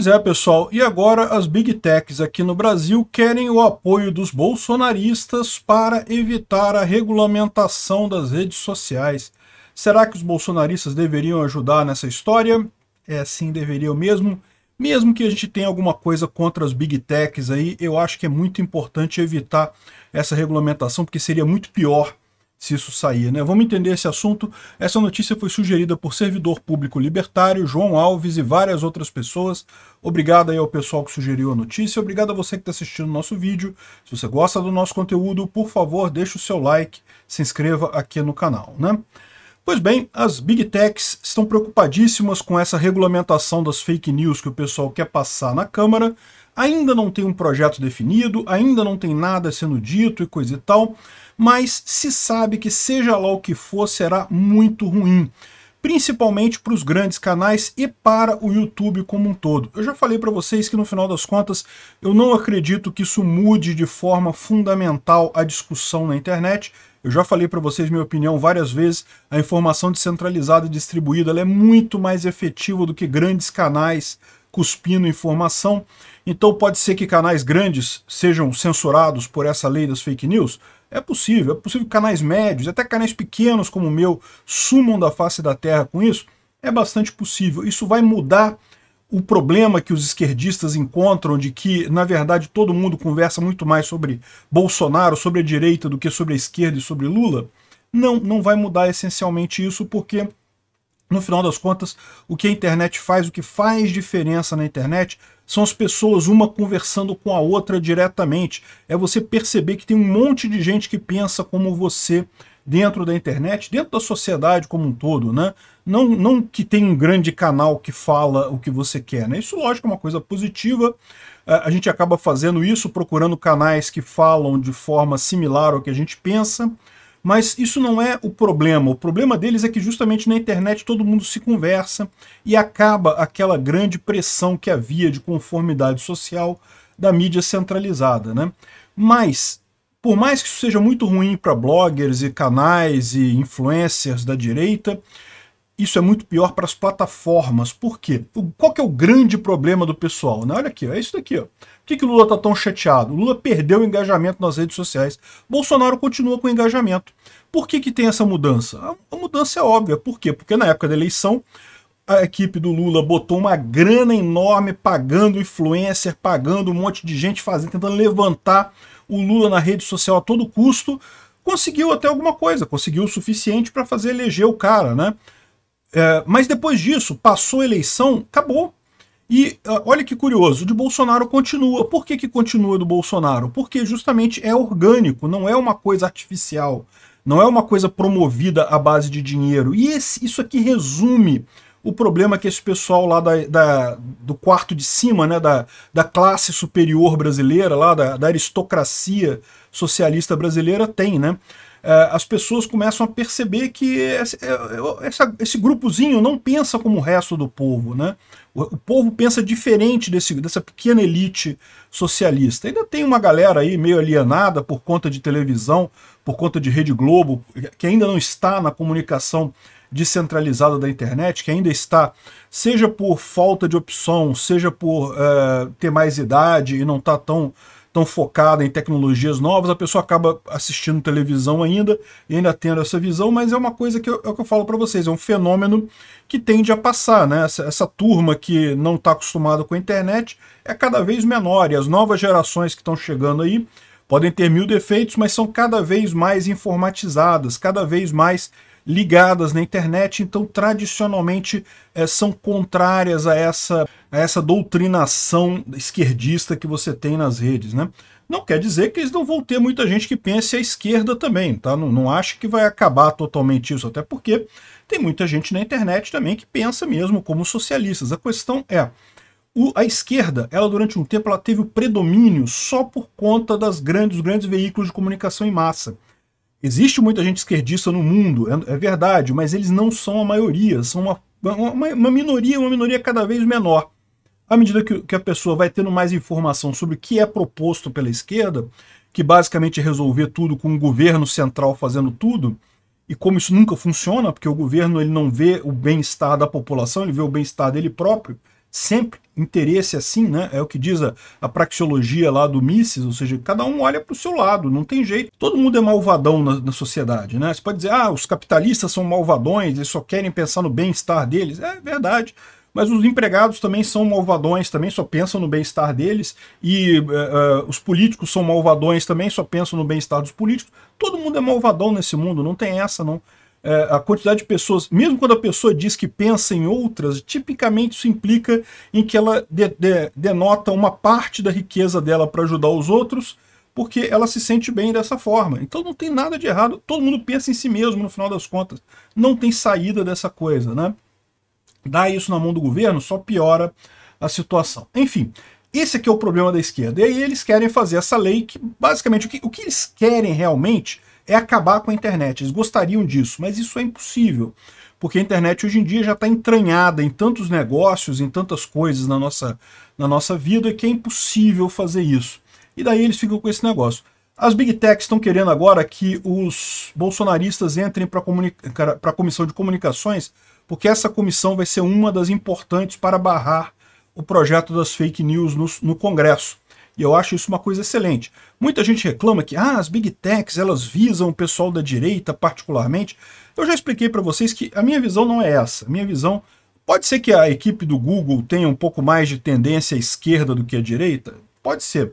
Pois é, pessoal, e agora as big techs aqui no Brasil querem o apoio dos bolsonaristas para evitar a regulamentação das redes sociais. Será que os bolsonaristas deveriam ajudar nessa história? É, sim, deveriam mesmo. Mesmo que a gente tenha alguma coisa contra as big techs aí, eu acho que é muito importante evitar essa regulamentação, porque seria muito pior se isso sair, né? Vamos entender esse assunto. Essa notícia foi sugerida por servidor público libertário João Alves e várias outras pessoas. Obrigado aí ao pessoal que sugeriu a notícia. Obrigado a você que está assistindo o nosso vídeo. Se você gosta do nosso conteúdo, por favor, deixe o seu like, se inscreva aqui no canal, né? Pois bem, as Big Techs estão preocupadíssimas com essa regulamentação das fake news que o pessoal quer passar na Câmara. Ainda não tem um projeto definido, ainda não tem nada sendo dito e coisa e tal, mas se sabe que seja lá o que for, será muito ruim principalmente para os grandes canais e para o YouTube como um todo. Eu já falei para vocês que no final das contas eu não acredito que isso mude de forma fundamental a discussão na internet. Eu já falei para vocês minha opinião várias vezes, a informação descentralizada e distribuída é muito mais efetiva do que grandes canais cuspindo informação. Então pode ser que canais grandes sejam censurados por essa lei das fake news? É possível, é possível que canais médios, até canais pequenos como o meu, sumam da face da terra com isso? É bastante possível. Isso vai mudar o problema que os esquerdistas encontram de que, na verdade, todo mundo conversa muito mais sobre Bolsonaro, sobre a direita, do que sobre a esquerda e sobre Lula? Não, não vai mudar essencialmente isso, porque no final das contas, o que a internet faz, o que faz diferença na internet, são as pessoas uma conversando com a outra diretamente. É você perceber que tem um monte de gente que pensa como você dentro da internet, dentro da sociedade como um todo, né? Não, não que tem um grande canal que fala o que você quer, né? Isso, lógico, é uma coisa positiva. É, a gente acaba fazendo isso, procurando canais que falam de forma similar ao que a gente pensa, mas isso não é o problema. O problema deles é que justamente na internet todo mundo se conversa e acaba aquela grande pressão que havia de conformidade social da mídia centralizada. Né? Mas, por mais que isso seja muito ruim para bloggers e canais e influencers da direita, isso é muito pior para as plataformas. Por quê? Qual que é o grande problema do pessoal? Né? Olha aqui, é isso daqui. Ó. Por que, que o Lula está tão chateado? O Lula perdeu o engajamento nas redes sociais. Bolsonaro continua com o engajamento. Por que, que tem essa mudança? A, mudança é óbvia. Por quê? Porque na época da eleição, a equipe do Lula botou uma grana enorme pagando influencer, pagando um monte de gente fazendo, tentando levantar o Lula na rede social a todo custo. Conseguiu até alguma coisa, conseguiu o suficiente para fazer eleger o cara, né? É, mas depois disso, passou a eleição, acabou. E uh, olha que curioso, o de Bolsonaro continua. Por que, que continua do Bolsonaro? Porque justamente é orgânico, não é uma coisa artificial, não é uma coisa promovida à base de dinheiro. E esse, isso aqui resume o problema que esse pessoal lá da, da, do quarto de cima, né, da, da classe superior brasileira, lá da, da aristocracia socialista brasileira tem, né? É, as pessoas começam a perceber que é, é, esse, grupozinho não pensa como o resto do povo, né? O, povo pensa diferente desse, dessa pequena elite socialista. Ainda tem uma galera aí meio alienada por conta de televisão, por conta de Rede Globo, que ainda não está na comunicação descentralizada da internet, que ainda está, seja por falta de opção, seja por ter mais idade e não está tão tão focada em tecnologias novas, a pessoa acaba assistindo televisão ainda e ainda tendo essa visão, mas é uma coisa que eu, é o que eu falo para vocês, é um fenômeno que tende a passar, né? Essa, essa turma que não está acostumada com a internet é cada vez menor e as novas gerações que estão chegando aí podem ter mil defeitos, mas são cada vez mais informatizadas, cada vez mais ligadas na internet, então tradicionalmente é, são contrárias a essa, a essa doutrinação esquerdista que você tem nas redes, né? Não quer dizer que eles não vão ter muita gente que pense à esquerda também, tá? Não, não acho que vai acabar totalmente isso, até porque tem muita gente na internet também que pensa mesmo como socialistas. A questão é, o, a esquerda, ela durante um tempo ela teve o predomínio só por conta das grandes, dos grandes veículos de comunicação em massa. Existe muita gente esquerdista no mundo, é, é verdade, mas eles não são a maioria, são uma, uma, uma, minoria, uma minoria cada vez menor. À medida que, que a pessoa vai tendo mais informação sobre o que é proposto pela esquerda, que basicamente é resolver tudo com o governo central fazendo tudo, e como isso nunca funciona, porque o governo ele não vê o bem-estar da população, ele vê o bem-estar dele próprio, sempre interesse assim, né? É o que diz a, a praxeologia lá do Mises, ou seja, cada um olha para o seu lado, não tem jeito. Todo mundo é malvadão na, na, sociedade, né? Você pode dizer, ah, os capitalistas são malvadões, eles só querem pensar no bem-estar deles. É verdade. Mas os empregados também são malvadões, também só pensam no bem-estar deles, e uh, uh, os políticos são malvadões, também só pensam no bem-estar dos políticos. Todo mundo é malvadão nesse mundo, não tem essa não é, a quantidade de pessoas, mesmo quando a pessoa diz que pensa em outras, tipicamente isso implica em que ela de, de, denota uma parte da riqueza dela para ajudar os outros, porque ela se sente bem dessa forma. Então não tem nada de errado, todo mundo pensa em si mesmo no final das contas. Não tem saída dessa coisa, né? Dar isso na mão do governo só piora a situação. Enfim, esse aqui é o problema da esquerda. E aí eles querem fazer essa lei que, basicamente, o que, o que eles querem realmente é acabar com a internet. Eles gostariam disso, mas isso é impossível, porque a internet hoje em dia já está entranhada em tantos negócios, em tantas coisas na nossa, na nossa vida, que é impossível fazer isso. E daí eles ficam com esse negócio. As Big Techs estão querendo agora que os bolsonaristas entrem para a Comissão de Comunicações, porque essa comissão vai ser uma das importantes para barrar o projeto das fake news no, no Congresso. E eu acho isso uma coisa excelente. Muita gente reclama que ah, as big techs elas visam o pessoal da direita particularmente. Eu já expliquei para vocês que a minha visão não é essa. A minha visão pode ser que a equipe do Google tenha um pouco mais de tendência à esquerda do que à direita, pode ser.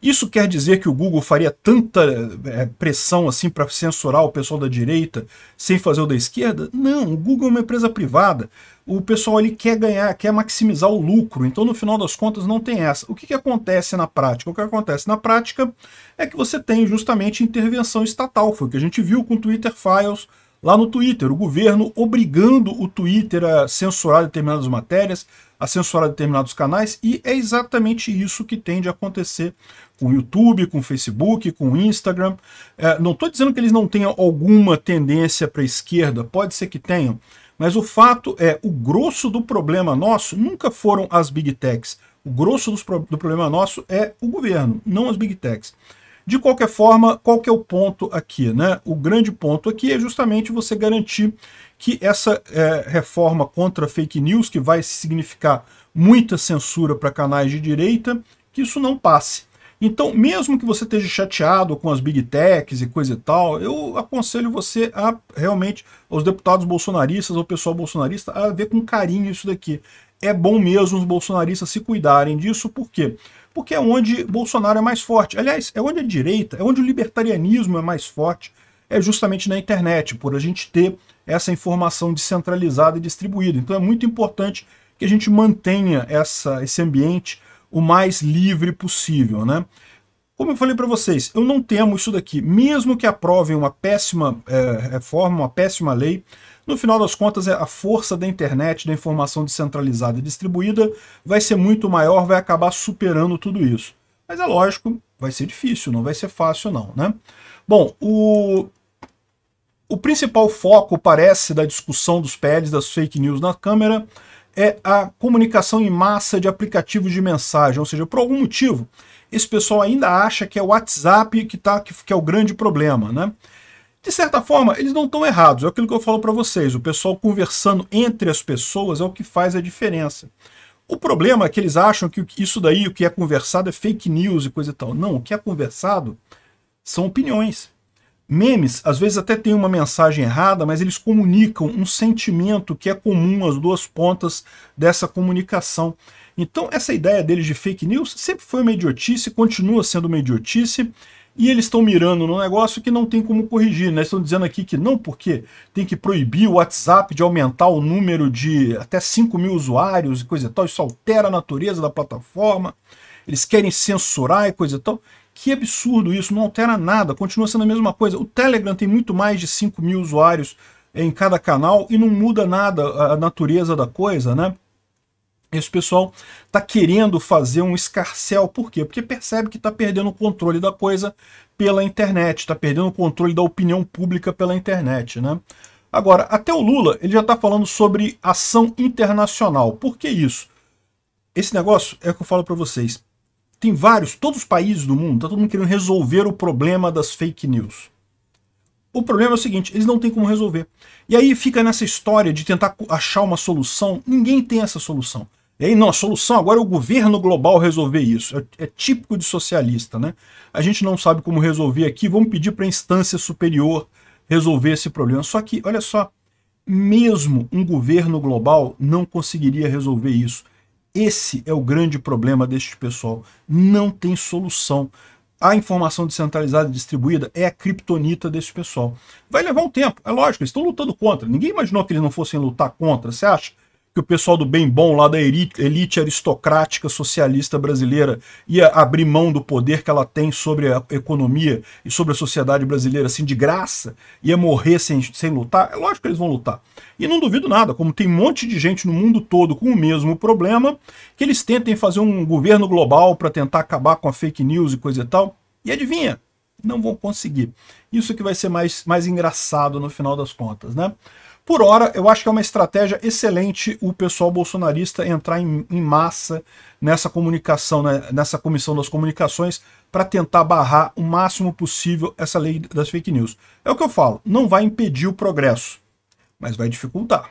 Isso quer dizer que o Google faria tanta é, pressão assim para censurar o pessoal da direita sem fazer o da esquerda? Não, o Google é uma empresa privada. O pessoal ali quer ganhar, quer maximizar o lucro. Então, no final das contas, não tem essa. O que, que acontece na prática? O que acontece na prática é que você tem justamente intervenção estatal. Foi o que a gente viu com o Twitter Files, lá no Twitter. O governo obrigando o Twitter a censurar determinadas matérias, a censurar determinados canais, e é exatamente isso que tende a acontecer com o YouTube, com o Facebook, com o Instagram. É, não estou dizendo que eles não tenham alguma tendência para a esquerda, pode ser que tenham, mas o fato é, o grosso do problema nosso nunca foram as big techs. O grosso do problema nosso é o governo, não as big techs. De qualquer forma, qual que é o ponto aqui? Né? O grande ponto aqui é justamente você garantir que essa é, reforma contra fake news, que vai significar muita censura para canais de direita, que isso não passe. Então, mesmo que você esteja chateado com as big techs e coisa e tal, eu aconselho você a realmente, aos deputados bolsonaristas, ou pessoal bolsonarista, a ver com carinho isso daqui. É bom mesmo os bolsonaristas se cuidarem disso, por quê? porque é onde Bolsonaro é mais forte. Aliás, é onde a direita, é onde o libertarianismo é mais forte, é justamente na internet, por a gente ter essa informação descentralizada e distribuída. Então é muito importante que a gente mantenha essa, esse ambiente o mais livre possível, né? Como eu falei para vocês, eu não temo isso daqui. Mesmo que aprovem uma péssima é, reforma, uma péssima lei, no final das contas, é a força da internet, da informação descentralizada e distribuída, vai ser muito maior, vai acabar superando tudo isso. Mas é lógico, vai ser difícil, não vai ser fácil não, né? Bom, o, o principal foco, parece, da discussão dos PLs, das fake news na câmera é a comunicação em massa de aplicativos de mensagem, ou seja, por algum motivo, esse pessoal ainda acha que é o WhatsApp que, tá, que, que é o grande problema, né? De certa forma, eles não estão errados. É aquilo que eu falo para vocês. O pessoal conversando entre as pessoas é o que faz a diferença. O problema é que eles acham que isso daí, o que é conversado, é fake news e coisa e tal. Não, o que é conversado são opiniões. Memes, às vezes até tem uma mensagem errada, mas eles comunicam um sentimento que é comum às duas pontas dessa comunicação. Então, essa ideia deles de fake news sempre foi uma idiotice, continua sendo uma idiotice, e eles estão mirando no negócio que não tem como corrigir, né? Estão dizendo aqui que não porque tem que proibir o WhatsApp de aumentar o número de até 5 mil usuários e coisa e tal. Isso altera a natureza da plataforma. Eles querem censurar e coisa e tal. Que absurdo isso, não altera nada, continua sendo a mesma coisa. O Telegram tem muito mais de 5 mil usuários em cada canal e não muda nada a natureza da coisa, né? Esse pessoal está querendo fazer um escarcel, por quê? Porque percebe que está perdendo o controle da coisa pela internet, está perdendo o controle da opinião pública pela internet, né? Agora, até o Lula, ele já está falando sobre ação internacional. Por que isso? Esse negócio é o que eu falo para vocês. Tem vários, todos os países do mundo, está todo mundo querendo resolver o problema das fake news. O problema é o seguinte, eles não têm como resolver. E aí fica nessa história de tentar achar uma solução, ninguém tem essa solução. E aí, não, a solução agora é o governo global resolver isso. É, é típico de socialista, né? A gente não sabe como resolver aqui, vamos pedir para a instância superior resolver esse problema. Só que, olha só, mesmo um governo global não conseguiria resolver isso. Esse é o grande problema deste pessoal. Não tem solução. A informação descentralizada e distribuída é a criptonita desse pessoal. Vai levar um tempo, é lógico, eles estão lutando contra. Ninguém imaginou que eles não fossem lutar contra, você acha? que o pessoal do bem bom lá da elite aristocrática socialista brasileira ia abrir mão do poder que ela tem sobre a economia e sobre a sociedade brasileira, assim, de graça, ia morrer sem, sem lutar? É lógico que eles vão lutar. E não duvido nada, como tem um monte de gente no mundo todo com o mesmo problema, que eles tentem fazer um governo global para tentar acabar com a fake news e coisa e tal. E adivinha? não vão conseguir. Isso que vai ser mais, mais engraçado no final das contas, né? Por hora, eu acho que é uma estratégia excelente o pessoal bolsonarista entrar em, em massa nessa comunicação, né, nessa comissão das comunicações, para tentar barrar o máximo possível essa lei das fake news. É o que eu falo, não vai impedir o progresso, mas vai dificultar.